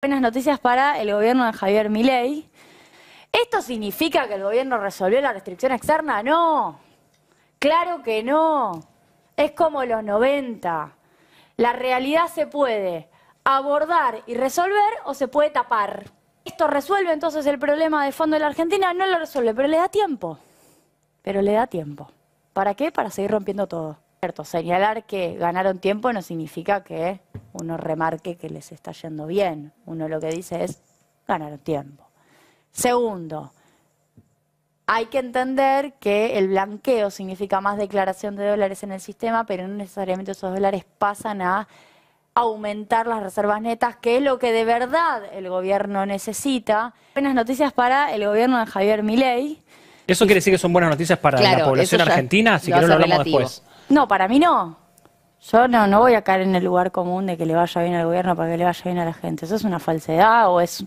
buenas noticias para el gobierno de Javier Milei. ¿Esto significa que el gobierno resolvió la restricción externa? No. Claro que no. Es como los 90. La realidad se puede abordar y resolver o se puede tapar. Esto resuelve entonces el problema de fondo de la Argentina, no lo resuelve, pero le da tiempo. Pero le da tiempo. ¿Para qué? Para seguir rompiendo todo. Cierto, señalar que ganaron tiempo no significa que uno remarque que les está yendo bien. Uno lo que dice es, ganaron tiempo. Segundo, hay que entender que el blanqueo significa más declaración de dólares en el sistema, pero no necesariamente esos dólares pasan a aumentar las reservas netas, que es lo que de verdad el gobierno necesita. Buenas noticias para el gobierno de Javier Milei. Eso quiere decir que son buenas noticias para la población argentina, así que no lo hablamos después. No, para mí no. Yo no, no voy a caer en el lugar común de que le vaya bien al gobierno para que le vaya bien a la gente. Eso es una falsedad o es,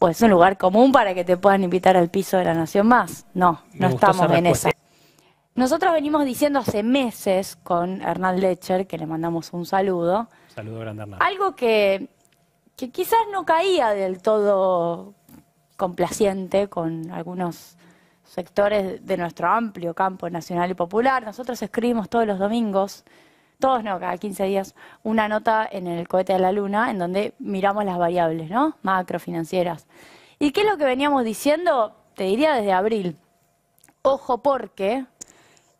o es un lugar común para que te puedan invitar al piso de la nación más. No, no estamos en esa. Nosotros venimos diciendo hace meses con Hernán Lecher, que le mandamos un saludo. Saludo grande, Hernán. Algo que, que quizás no caía del todo complaciente con algunos sectores de nuestro amplio campo nacional y popular. Nosotros escribimos todos los domingos, todos no, cada 15 días, una nota en el cohete de la luna en donde miramos las variables, ¿no? ¿Y qué es lo que veníamos diciendo? Te diría desde abril. Ojo porque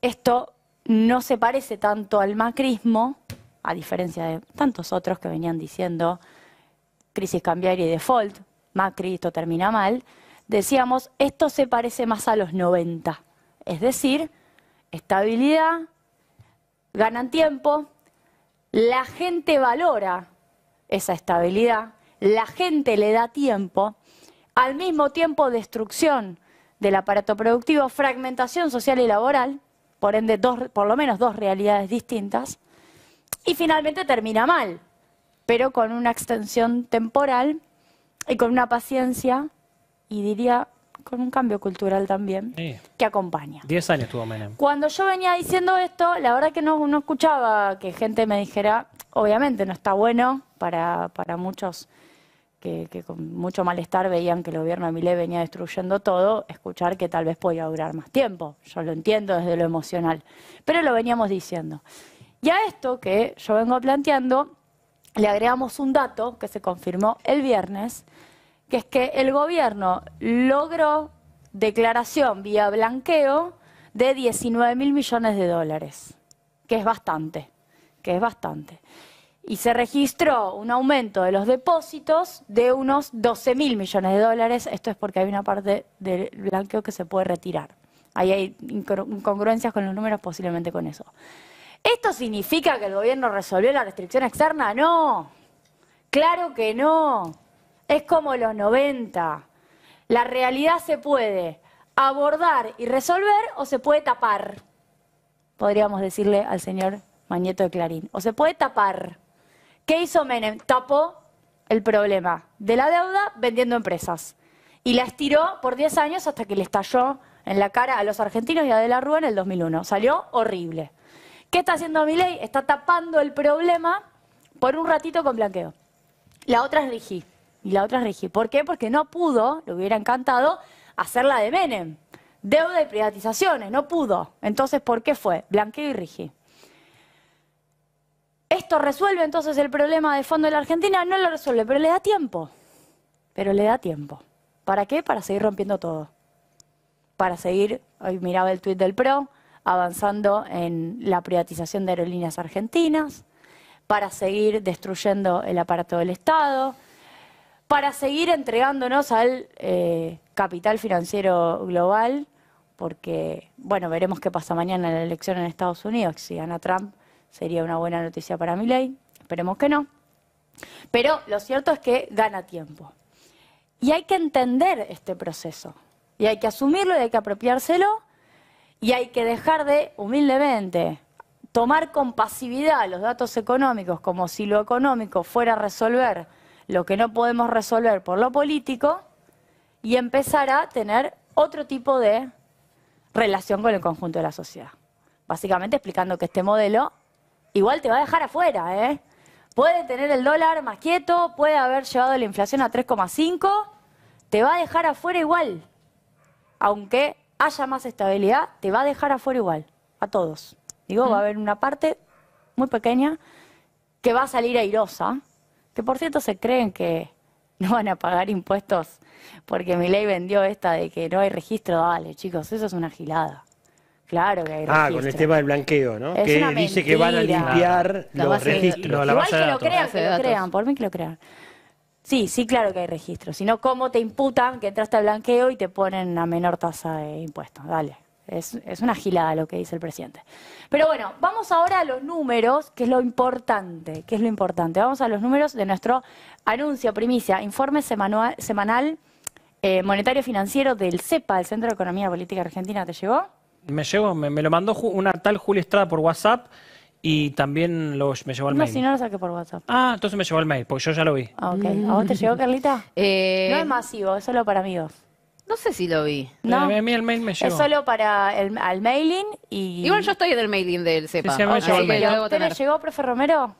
esto no se parece tanto al macrismo, a diferencia de tantos otros que venían diciendo crisis cambiaria y default, Macri, esto termina mal decíamos, esto se parece más a los 90. Es decir, estabilidad, ganan tiempo, la gente valora esa estabilidad, la gente le da tiempo, al mismo tiempo destrucción del aparato productivo, fragmentación social y laboral, por ende por lo menos dos realidades distintas, y finalmente termina mal, pero con una extensión temporal y con una paciencia y diría con un cambio cultural también, que acompaña. Diez años tuvo Menem. Cuando yo venía diciendo esto, la verdad que no, escuchaba que gente me dijera, obviamente no está bueno para, para muchos que, con mucho malestar veían que el gobierno de Milé venía destruyendo todo, escuchar que tal vez podía durar más tiempo. Yo lo entiendo desde lo emocional, pero lo veníamos diciendo. Y a esto que yo vengo planteando, le agregamos un dato que se confirmó el viernes, que es que el gobierno logró declaración vía blanqueo de 19 mil millones de dólares, que es bastante, que es bastante. Y se registró un aumento de los depósitos de unos 12 mil millones de dólares. Esto es porque hay una parte del blanqueo que se puede retirar. Ahí hay incongruencias con los números, posiblemente con eso. ¿Esto significa que el gobierno resolvió la restricción externa? No, claro que no es como los 90. La realidad se puede abordar y resolver o se puede tapar, podríamos decirle al señor Mañeto de Clarín, o se puede tapar. ¿Qué hizo Menem? Tapó el problema de la deuda vendiendo empresas y la estiró por 10 años hasta que le estalló en la cara a los argentinos y a De la Rúa en el 2001. Salió horrible. ¿Qué está haciendo ley? Está tapando el problema por un ratito con blanqueo. La otra es Rijí y la otra es Rigi. ¿Por qué? Porque no pudo, le hubiera encantado, hacer la de Menem. Deuda y privatizaciones, no pudo. Entonces, ¿por qué fue? Blanqueo y Rigi. Esto resuelve entonces el problema de fondo de la Argentina, no lo resuelve, pero le da tiempo. Pero le da tiempo. ¿Para qué? Para seguir rompiendo todo. Para seguir, hoy miraba el tuit del PRO, avanzando en la privatización de aerolíneas argentinas, para seguir destruyendo el aparato del Estado, para seguir entregándonos al eh, capital financiero global, porque, bueno, veremos qué pasa mañana en la elección en Estados Unidos. Si gana Trump, sería una buena noticia para mi ley, esperemos que no. Pero lo cierto es que gana tiempo. Y hay que entender este proceso, y hay que asumirlo, y hay que apropiárselo, y hay que dejar de, humildemente, tomar con pasividad los datos económicos como si lo económico fuera a resolver lo que no podemos resolver por lo político y empezar a tener otro tipo de relación con el conjunto de la sociedad. Básicamente explicando que este modelo igual te va a dejar afuera, ¿eh? Puede tener el dólar más quieto, puede haber llevado la inflación a 3,5, te va a dejar afuera igual. Aunque haya más estabilidad, te va a dejar afuera igual, a todos. Digo, va a haber una parte muy pequeña que va a salir airosa, que por cierto se creen que no van a pagar impuestos porque mi ley vendió esta de que no hay registro, dale chicos, eso es una gilada. Claro que hay registro. Ah, con el tema del blanqueo, ¿no? que dice que van a limpiar los registros. Igual que lo crean, que lo crean, por mí que lo crean. Sí, sí, claro que hay registro. Si no, ¿cómo te imputan que entraste al blanqueo y te ponen a menor tasa de impuestos? Dale. Es, una gilada lo que dice el presidente. Pero bueno, vamos ahora a los números, que es lo importante, que es lo importante. Vamos a los números de nuestro anuncio, primicia, informe semanal, eh, monetario financiero del CEPA, el Centro de Economía Política Argentina. ¿Te llegó? Me llegó, me, lo mandó una tal Julia Estrada por WhatsApp. Y también lo, me llevó al mail. No, si no lo saqué por WhatsApp. Ah, entonces me llevó al mail, porque yo ya lo vi. Ah, ¿A vos te llegó, Carlita? Eh, no es masivo, es solo para amigos. No sé si lo vi. No. Eh, a mí el mail me llegó. Es solo para el al mailing y. Igual yo estoy en el mailing del CEPA. Sí, llegó el llegó, profe Romero?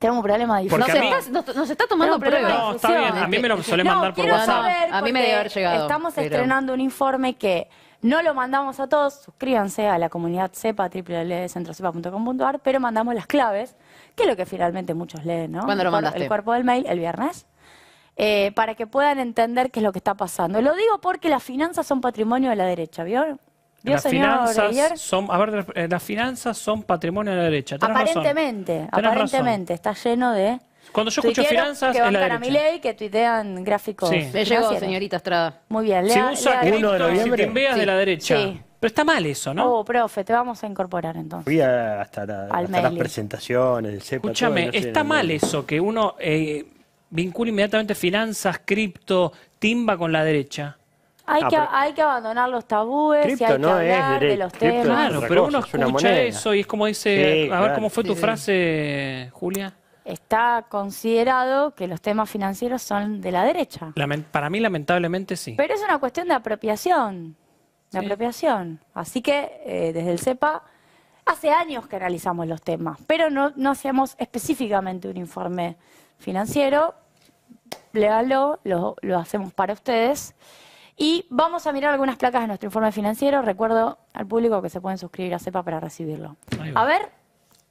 Tenemos un problema de Nos, está, tomando pruebas. No, está bien. A mí me lo suele mandar por WhatsApp. a mí me debe haber llegado. Estamos estrenando un informe que no lo mandamos a todos. Suscríbanse a la comunidad CEPA, www.centrocepa.com.ar, pero mandamos las claves, que es lo que finalmente muchos leen, ¿no? ¿Cuándo lo mandaste? El cuerpo del mail, el viernes eh, para que puedan entender qué es lo que está pasando. Lo digo porque las finanzas son patrimonio de la derecha, ¿vio? las finanzas son, a ver, eh, las finanzas son patrimonio de la derecha. Tenés aparentemente, aparentemente, está lleno de... Cuando yo escucho finanzas, que es la a ley, que tuitean gráficos. Sí. llegó, señorita Estrada. Muy bien. Si usa uno de noviembre. Si te de la derecha. Sí. Pero está mal eso, ¿no? Oh, profe, te vamos a incorporar entonces. Voy hasta, las presentaciones, el CEPA, Escúchame, está mal eso, que uno eh, vincula inmediatamente finanzas, cripto, timba con la derecha. Hay, ah, que, hay que abandonar los tabúes y hay hablar de, los temas. Claro, pero uno escucha eso y es como dice... a ver, ¿cómo fue tu frase, Julia? Está considerado que los temas financieros son de la derecha. para mí, lamentablemente, sí. Pero es una cuestión de apropiación. De apropiación. Así que, eh, desde el CEPA, hace años que analizamos los temas, pero no, no específicamente un informe financiero, léalo, lo, hacemos para ustedes. Y vamos a mirar algunas placas de nuestro informe financiero. Recuerdo al público que se pueden suscribir a CEPA para recibirlo. A ver,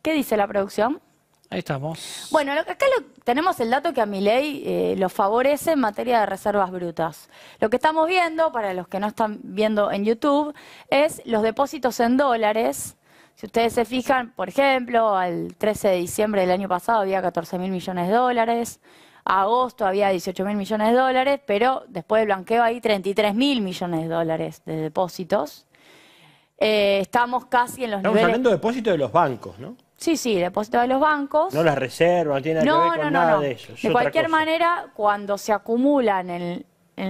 ¿qué dice la producción? Ahí estamos. Bueno, acá tenemos el dato que a mi ley eh, lo favorece en materia de reservas brutas. Lo que estamos viendo, para los que no están viendo en YouTube, es los depósitos en dólares si ustedes se fijan, por ejemplo, al 13 de diciembre del año pasado había 14 mil millones de dólares, agosto había 18 mil millones de dólares, pero después del blanqueo hay 33 mil millones de dólares de depósitos. Eh, estamos casi en los estamos niveles... Estamos hablando de depósitos de los bancos, ¿no? Sí, sí, depósitos de los bancos. No las reservas, tiene nada que ver con nada de eso. de cualquier manera, cuando se acumulan en,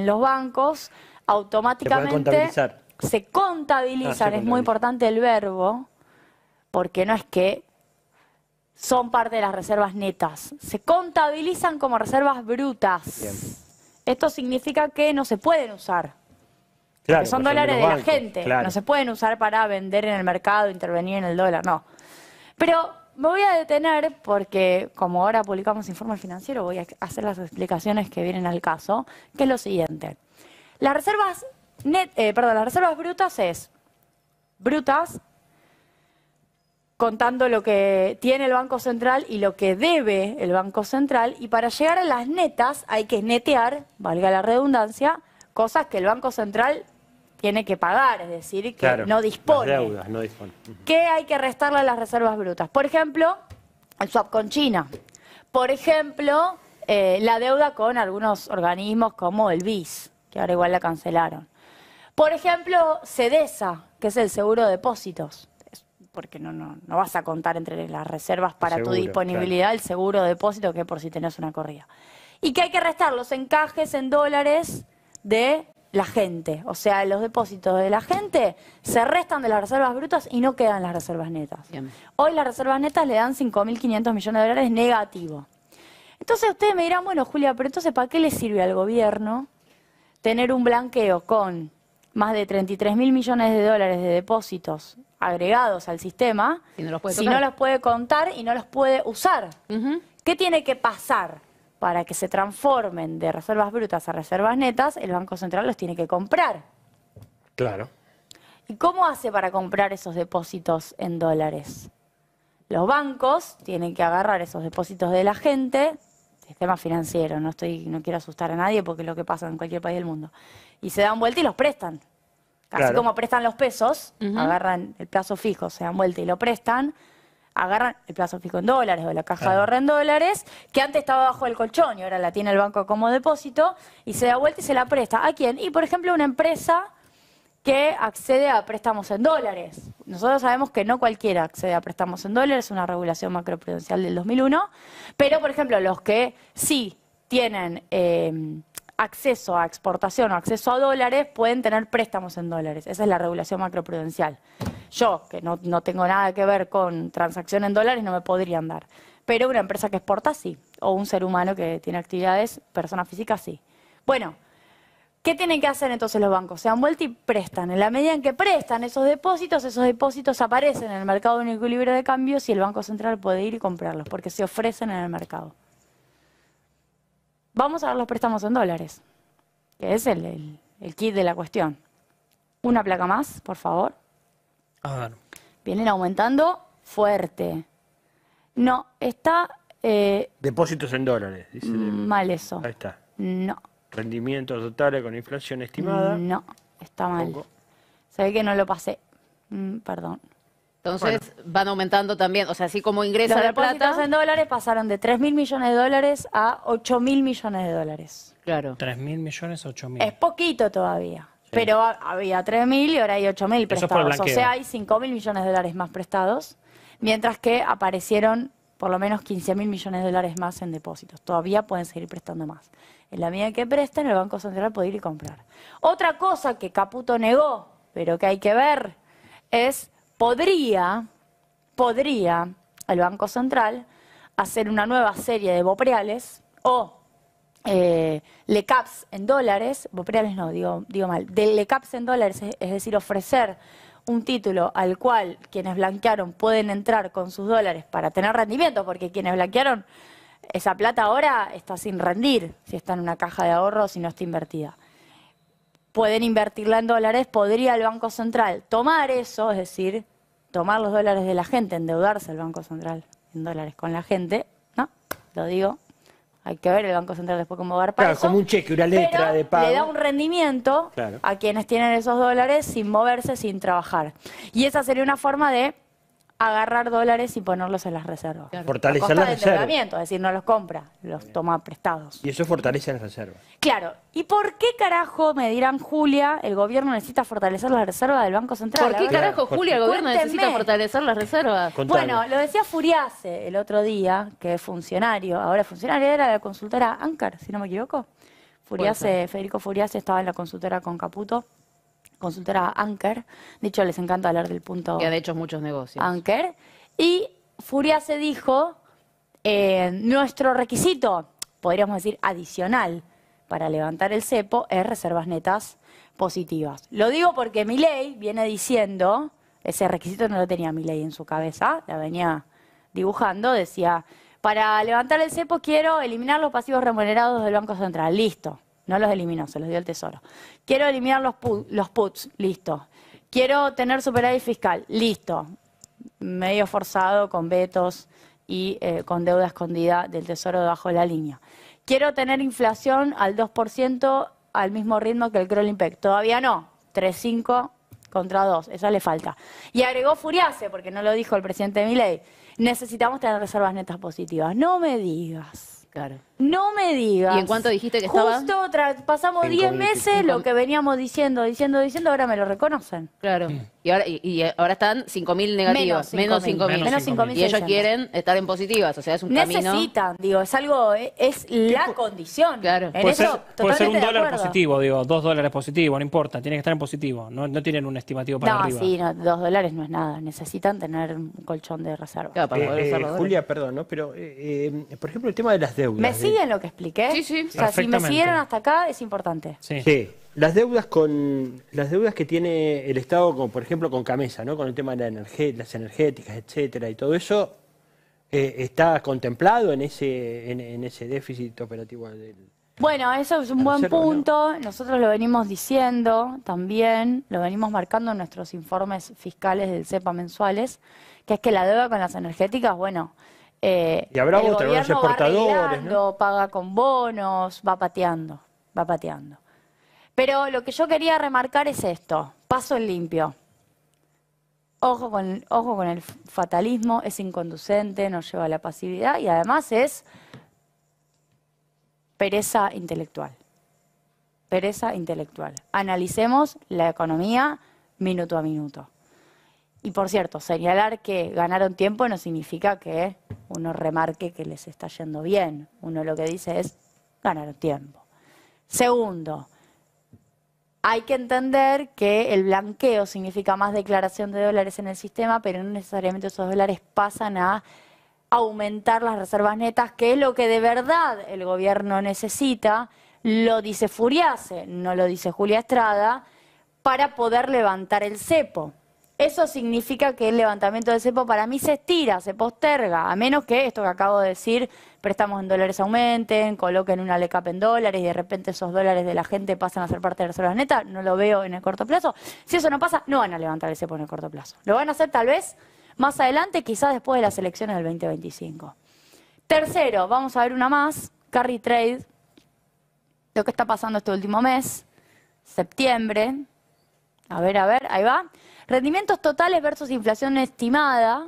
los bancos, automáticamente se, contabilizan, ah, es muy importante el verbo, porque no es que son parte de las reservas netas, se contabilizan como reservas brutas. Esto significa que no se pueden usar. Claro, son dólares de, la gente, no se pueden usar para vender en el mercado, intervenir en el dólar, no. Pero me voy a detener porque como ahora publicamos informe financiero, voy a hacer las explicaciones que vienen al caso, que es lo siguiente. Las reservas, eh, perdón, las reservas brutas es brutas contando lo que tiene el Banco Central y lo que debe el Banco Central. Y para llegar a las netas hay que netear, valga la redundancia, cosas que el Banco Central tiene que pagar, es decir, que no dispone. Que no dispone. ¿Qué hay que restarle a las reservas brutas? Por ejemplo, el swap con China. Por ejemplo, eh, la deuda con algunos organismos como el BIS, que ahora igual la cancelaron. Por ejemplo, CEDESA, que es el seguro de depósitos porque no, no, no vas a contar entre las reservas para tu disponibilidad el seguro de depósito, que por si tenés una corrida. Y que hay que restar los encajes en dólares de la gente. O sea, los depósitos de la gente se restan de las reservas brutas y no quedan las reservas netas. Hoy las reservas netas le dan 5.500 millones de dólares negativo. Entonces ustedes me dirán, bueno, Julia, pero entonces ¿para qué le sirve al gobierno tener un blanqueo con más de 33 mil millones de dólares de depósitos agregados al sistema, si no los puede, contar y no los puede usar. ¿Qué tiene que pasar? Para que se transformen de reservas brutas a reservas netas, el Banco Central los tiene que comprar. Claro. ¿Y cómo hace para comprar esos depósitos en dólares? Los bancos tienen que agarrar esos depósitos de la gente, sistema financiero, no, estoy, no quiero asustar a nadie porque es lo que pasa en cualquier país del mundo. Y se dan vuelta y los prestan. Casi como prestan los pesos, agarran el plazo fijo, se dan vuelta y lo prestan, agarran el plazo fijo en dólares o la caja de ahorro en dólares, que antes estaba bajo el colchón y ahora la tiene el banco como depósito, y se da vuelta y se la presta. ¿A quién? Y por ejemplo, una empresa que accede a préstamos en dólares. Nosotros sabemos que no cualquiera accede a préstamos en dólares, es una regulación macroprudencial del 2001, pero por ejemplo los que sí tienen eh, acceso a exportación o acceso a dólares pueden tener préstamos en dólares. Esa es la regulación macroprudencial. Yo, que no, no tengo nada que ver con transacción en dólares, no me podrían dar. Pero una empresa que exporta sí, o un ser humano que tiene actividades, persona física sí. Bueno, ¿Qué tienen que hacer entonces los bancos? Se han vuelto y prestan. En la medida en que prestan esos depósitos, esos depósitos aparecen en el mercado de un equilibrio de cambios y el Banco Central puede ir y comprarlos porque se ofrecen en el mercado. Vamos a ver los préstamos en dólares, que es el, kit de la cuestión. Una placa más, por favor. Vienen aumentando fuerte. No, está... Eh, depósitos en dólares, dice. Mm, mal eso. Ahí está. No rendimientos totales con inflación estimada. No, está mal. que no lo pasé. Mm, perdón. Entonces van aumentando también, o sea, así como ingresa Los en dólares pasaron de 3 mil millones de dólares a 8 mil millones de dólares. Claro. 3 mil millones, 8 mil. Es poquito todavía. Pero había 3 mil y ahora hay 8 mil prestados. O sea, hay 5 mil millones de dólares más prestados, mientras que aparecieron por lo menos 15 mil millones de dólares más en depósitos. Todavía pueden seguir prestando más. En la medida que presten, el Banco Central puede ir y comprar. Otra cosa que Caputo negó, pero que hay que ver, es podría, podría el Banco Central hacer una nueva serie de bopreales o eh, le lecaps en dólares, bopreales no, digo, digo mal, de lecaps en dólares, es decir, ofrecer un título al cual quienes blanquearon pueden entrar con sus dólares para tener rendimiento, porque quienes blanquearon esa plata ahora está sin rendir, si está en una caja de ahorro, si no está invertida. Pueden invertirla en dólares, podría el Banco Central tomar eso, es decir, tomar los dólares de la gente, endeudarse el Banco Central en dólares con la gente, ¿no? Lo digo hay que ver el Banco Central después cómo va a dar Claro, como un cheque, una letra de pago. Le da un rendimiento a quienes tienen esos dólares sin moverse, sin trabajar. Y esa sería una forma de agarrar dólares y ponerlos en las reservas. Fortalecer las reservas. Es decir, no los compra, los toma prestados. Y eso fortalece las reservas. Claro. ¿Y por qué carajo, me dirán Julia, el gobierno necesita fortalecer las reservas del Banco Central? ¿Por qué carajo, Julia, el gobierno necesita fortalecer las reservas? Bueno, lo decía Furiase el otro día, que es funcionario, ahora funcionario era de la consultora Ancar, si no me equivoco. Furiase, Federico Furiase estaba en la consultora con Caputo a Anker. De hecho, les encanta hablar del punto. Que hecho muchos negocios. Anker. Y Furia se dijo, eh, nuestro requisito, podríamos decir adicional, para levantar el cepo es reservas netas positivas. Lo digo porque mi ley viene diciendo, ese requisito no lo tenía mi ley en su cabeza, la venía dibujando, decía, para levantar el cepo quiero eliminar los pasivos remunerados del Banco Central. Listo. No los eliminó, se los dio el Tesoro. Quiero eliminar los, puts, listo. Quiero tener superávit fiscal, listo. Medio forzado con vetos y eh, con deuda escondida del Tesoro debajo de la línea. Quiero tener inflación al 2% al mismo ritmo que el Crawl Impact. Todavía no, 3,5 contra 2, esa le falta. Y agregó Furiase, porque no lo dijo el presidente de ley. necesitamos tener reservas netas positivas. No me digas. Claro. No me digas. ¿Y en cuánto dijiste que estaba? Justo pasamos 10 meses lo que veníamos diciendo, diciendo, diciendo, ahora me lo reconocen. Claro. Y ahora, y, ahora están 5.000 negativos menos 5.000. Menos 5.000. Y ellos quieren estar en positivas, o sea, es un camino. Necesitan, digo, es algo, eh, es, la condición. Claro. Puede ser, un dólar positivo, digo, dos dólares positivo, no importa, tiene que estar en positivo, no, tienen un estimativo para arriba. sí, dos dólares no es nada. Necesitan tener un colchón de reserva. Claro, para eh, poder Eh, Julia, perdón, ¿no? Pero, eh, por ejemplo, el tema de las ¿Me siguen lo que expliqué? Sí, sí. O sea, si me siguieron hasta acá es importante. Sí. Las deudas con las deudas que tiene el Estado, por ejemplo, con Camesa, ¿no? Con el tema de las energéticas, etcétera, y todo eso, eh, ¿está contemplado en ese, en, ese déficit operativo bueno, eso es un buen punto. Nosotros lo venimos diciendo también, lo venimos marcando en nuestros informes fiscales del CEPA mensuales, que es que la deuda con las energéticas, bueno, eh, y habrá otros exportadores. ¿no? paga con bonos, va pateando, va pateando. Pero lo que yo quería remarcar es esto: paso en limpio. Ojo con, ojo con el fatalismo, es inconducente, nos lleva a la pasividad y además es pereza intelectual. Pereza intelectual. Analicemos la economía minuto a minuto. Y por cierto, señalar que ganaron tiempo no significa que uno remarque que les está yendo bien. Uno lo que dice es ganaron tiempo. Segundo, hay que entender que el blanqueo significa más declaración de dólares en el sistema, pero no necesariamente esos dólares pasan a aumentar las reservas netas, que es lo que de verdad el gobierno necesita, lo dice Furiase, no lo dice Julia Estrada, para poder levantar el cepo eso significa que el levantamiento del cepo para mí se estira, se posterga, a menos que esto que acabo de decir, préstamos en dólares aumenten, coloquen una LECAP en dólares y de repente esos dólares de la gente pasan a ser parte de las horas netas, no lo veo en el corto plazo. Si eso no pasa, no van a levantar el cepo en el corto plazo. Lo van a hacer tal vez más adelante, quizás después de las elecciones del 2025. Tercero, vamos a ver una más, carry trade, lo que está pasando este último mes, septiembre. A ver, a ver, ahí va. Rendimientos totales versus inflación estimada.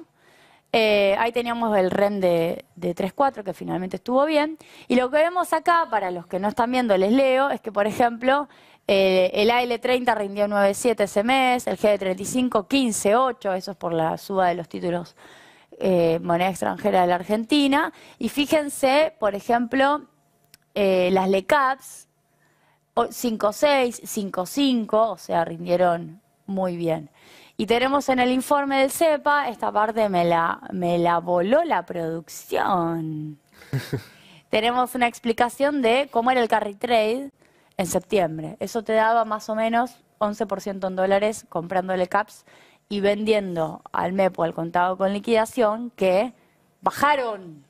Eh, ahí teníamos el REN de, 3.4 que finalmente estuvo bien. Y lo que vemos acá, para los que no están viendo, les leo, es que, por ejemplo, eh, el AL30 rindió 9.7 ese mes, el GD35 15.8, e eso es por la suba de los títulos eh, moneda extranjera de la Argentina. Y fíjense, por ejemplo, las LECAPs 5.6, 5.5, o sea, rindieron muy bien. Y tenemos en el informe del CEPA, esta parte me la, me la voló la producción. tenemos una explicación de cómo era el carry trade en septiembre. Eso te daba más o menos 11% en dólares comprándole caps y vendiendo al MEPO, al contado con liquidación que bajaron.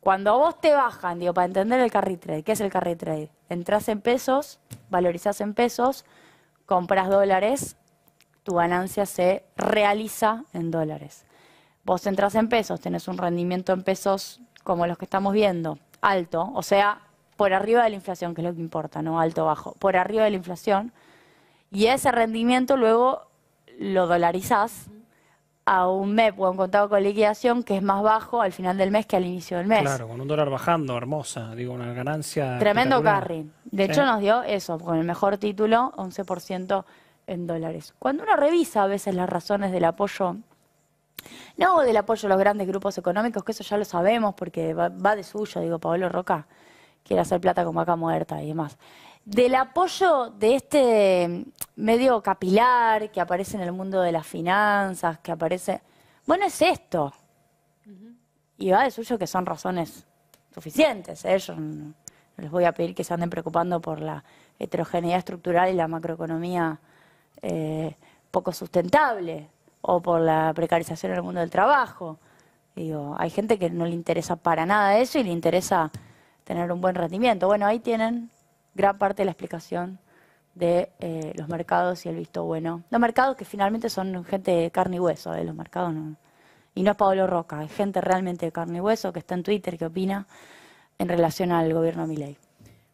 Cuando a vos te bajan, digo, para entender el carry trade, ¿qué es el carry trade? Entrás en pesos, valorizás en pesos, compras dólares, tu ganancia se realiza en dólares. Vos entras en pesos, tenés un rendimiento en pesos como los que estamos viendo, alto, o sea, por arriba de la inflación, que es lo que importa, no alto o bajo, por arriba de la inflación, y ese rendimiento luego lo dolarizás a un MEP o a un contado con liquidación que es más bajo al final del mes que al inicio del mes. Claro, con un dólar bajando, hermosa, digo, una ganancia. Tremendo carry. De hecho, nos dio eso, con el mejor título, 11% en dólares. Cuando uno revisa a veces las razones del apoyo, no del apoyo a los grandes grupos económicos, que eso ya lo sabemos porque va, de suyo, digo, Pablo Roca quiere hacer plata con vaca muerta y demás. Del apoyo de este medio capilar que aparece en el mundo de las finanzas, que aparece... Bueno, es esto. Y va de suyo que son razones suficientes. ellos ¿eh? no les voy a pedir que se anden preocupando por la heterogeneidad estructural y la macroeconomía eh, poco sustentable o por la precarización en el mundo del trabajo. Digo, hay gente que no le interesa para nada eso y le interesa tener un buen rendimiento. Bueno, ahí tienen gran parte de la explicación de eh, los mercados y el visto bueno. Los mercados que finalmente son gente de carne y hueso, de eh, los mercados Y no es Pablo Roca, es gente realmente de carne y hueso que está en Twitter, que opina en relación al gobierno Milei.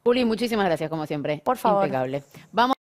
Juli, muchísimas gracias, como siempre. Por favor. Impecable. Vamos